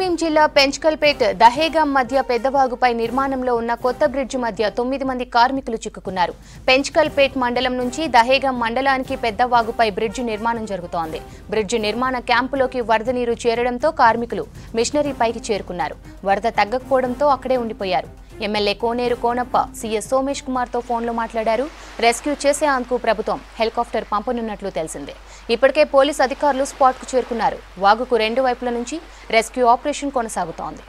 కొమరంభీం జిల్లా పెంచకల్పేట్ దహేగాం మధ్య పెద్దవాగుపై నిర్మాణంలో ఉన్న కొత్త బ్రిడ్జ్ మధ్య తొమ్మిది మంది కార్మికులు చిక్కుకున్నారు పెంచకల్పేట్ మండలం నుంచి దహేగాం మండలానికి పెద్దవాగుపై బ్రిడ్జ్ నిర్మాణం జరుగుతోంది బ్రిడ్జ్ నిర్మాణ క్యాంపులోకి వరద నీరు చేరడంతో కార్మికులు మిషనరీపైకి చేరుకున్నారు వరద తగ్గకపోవడంతో అక్కడే ఉండిపోయారు ఎమ్మెల్యే కోనేరు కోనప్ప సీఎస్ సోమేష్ కుమార్తో ఫోన్లో మాట్లాడారు రెస్క్యూ చేసే అందుకు ప్రభుత్వం హెలికాప్టర్ పంపనున్నట్లు తెలిసిందే ఇప్పటికే పోలీస్ అధికారులు స్పాట్కు చేరుకున్నారు వాగుకు రెండు వైపుల నుంచి రెస్క్యూ ఆపరేషన్ కొనసాగుతోంది